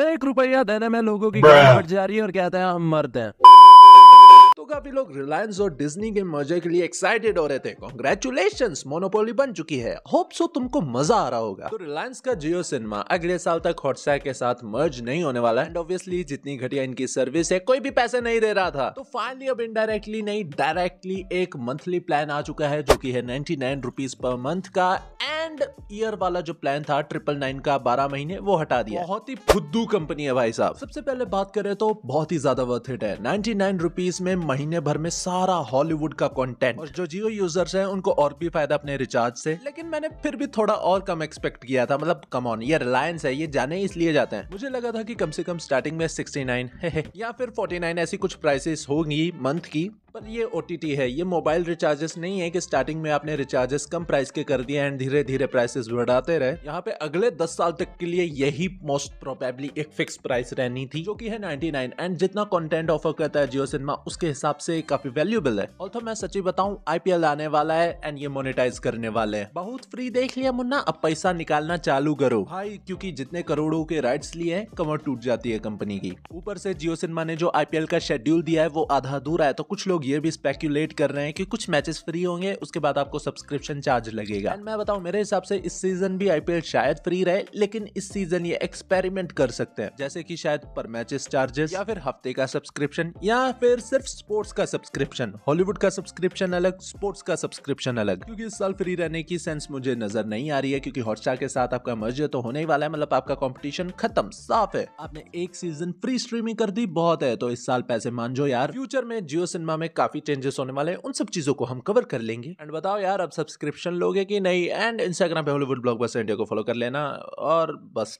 एक रुपया देने में लोगों की बढ़ जा रही है और कहते हैं हम मरते हैं तो काफी लोग रिलायंस और डिज्नी के मजे के लिए एक्साइटेड हो रहे थे कॉन्ग्रेचुलेशन मोनोपोली बन चुकी है होप सो तुमको मजा आ रहा होगा तो रिलायंस का जियो सिनेमा अगले साल तक हॉटस्टार के साथ मर्ज नहीं होने वाला एंड ऑब्वियसली जितनी घटिया इनकी सर्विस है कोई भी पैसे नहीं दे रहा था तो फाइनली अब इनडायरेक्टली नहीं डायरेक्टली एक मंथली प्लान आ चुका है जो की है नाइनटी पर मंथ का सिंगल ईयर वाला जो प्लान था ट्रिपल नाइन का बारह महीने वो हटा दिया बहुत ही फुद्दू कंपनी है भाई साहब सबसे पहले बात करें तो बहुत ही ज्यादा वर्थ इट है नाइनटी नाइन रुपीज में महीने भर में सारा हॉलीवुड का कॉन्टेंट और जो जियो यूजर्स है उनको और भी फायदा अपने रिचार्ज से लेकिन मैंने फिर भी थोड़ा और कम एक्सपेक्ट किया था मतलब कम ऑन ये रिलायंस है ये जाने इसलिए जाते हैं मुझे लगा था की कम से कम स्टार्टिंग में सिक्सटी है या फिर 49 ऐसी कुछ प्राइसेस होगी मंथ की पर ये ओ है ये मोबाइल रिचार्जेस नहीं है कि स्टार्टिंग में आपने रिचार्जेस कम प्राइस के कर दिए एंड धीरे धीरे प्राइसेस बढ़ाते रहे यहाँ पे अगले दस साल तक के लिए यही मोस्ट प्रोबेबली एक फिक्स प्राइस रहनी थी जो कि है 99 एंड जितना कंटेंट ऑफर करता है जियो सिनेमा उसके हिसाब से काफी वैल्यूबल है और तो मैं सची बताऊँ आईपीएल आने वाला है एंड ये मोनिटाइज करने वाले है बहुत फ्री देख लिया मुन्ना अब पैसा निकालना चालू करो भाई क्योंकि जितने करोड़ों के राइट्स लिए हैं कमर टूट जाती है कंपनी की ऊपर से जियो सिनेमा ने जो आईपीएल का शेड्यूल दिया है वो आधा दूर है तो कुछ लोग लोग ये भी स्पेक्यूलेट कर रहे हैं कि कुछ मैचेस फ्री होंगे उसके बाद आपको सब्सक्रिप्शन चार्ज लगेगा एंड मैं बताऊँ मेरे हिसाब से इस सीजन भी आईपीएल शायद फ्री रहे लेकिन इस सीजन ये एक्सपेरिमेंट कर सकते हैं जैसे की शायद पर मैचेस चार्जेस या फिर हफ्ते का सब्सक्रिप्शन या फिर सिर्फ स्पोर्ट्स का सब्सक्रिप्शन हॉलीवुड का सब्सक्रिप्शन अलग स्पोर्ट्स का सब्सक्रिप्शन अलग क्योंकि इस साल फ्री रहने की सेंस मुझे नजर नहीं आ रही है क्योंकि हॉटस्टार के साथ आपका मर्जर तो होने ही वाला है मतलब आपका कॉम्पिटिशन खत्म साफ है आपने एक सीजन फ्री स्ट्रीमिंग कर दी बहुत है तो इस साल पैसे मान जो यार फ्यूचर में जियो सिनेमा में काफ़ी चेंजेस होने वाले हैं उन सब चीज़ों को हम कवर कर लेंगे एंड बताओ यार अब सब्सक्रिप्शन लोगे कि नहीं एंड इंस्टाग्राम पे हॉलीवुड ब्लॉग बस इंडिया को फॉलो कर लेना और बस